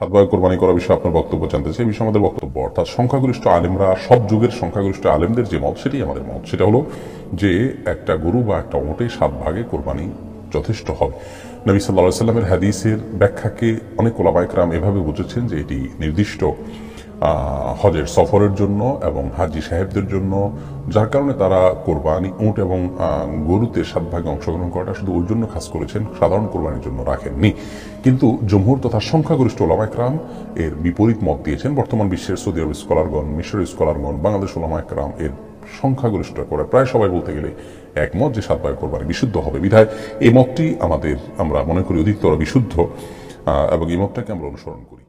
সাতবার কোরবানি করার বিষয়ে আপনার বক্তব্য জানতে চাই বিষয়ে আমাদের বক্তব্য অর্থাৎ সংখ্যাগরিষ্ঠ আলেমরা সব যুগের সংখ্যাগরিষ্ঠ আলেমদের যে মত সেটি আমাদের মত সেটা হলো যে একটা গরু বা একটা ওঁটে সাত ভাগে কোরবানি যথেষ্ট হবে নবী সাল্লা সাল্লামের হাদিসের ব্যাখ্যাকে অনেক ওলামাইকরাম এভাবে বুঝেছেন যে এটি নির্দিষ্ট হজের সফরের জন্য এবং হাজি সাহেবদের জন্য যার কারণে তারা কোরবানি উঁট এবং গরুতে সাত ভাগে অংশগ্রহণ করাটা শুধু ওর জন্য খাস করেছেন সাধারণ কোরবানির জন্য রাখেননি কিন্তু জমহুর তথা সংখ্যাগরিষ্ঠ ওলামাইকরাম এর বিপরীত মত দিয়েছেন বর্তমান বিশ্বের সৌদি আরব স্কলারগণ মিশর স্কলারগণ বাংলাদেশ ওলামাইকরাম এর সংখ্যাগরিষ্ঠ করে প্রায় সবাই বলতে গেলে একমত যে সাত ভাগে কোরবানি বিশুদ্ধ হবে বিধায় এই মতটি আমাদের আমরা মনে করি অধিকতর বিশুদ্ধ এবং এই মতটাকে আমরা অনুসরণ করি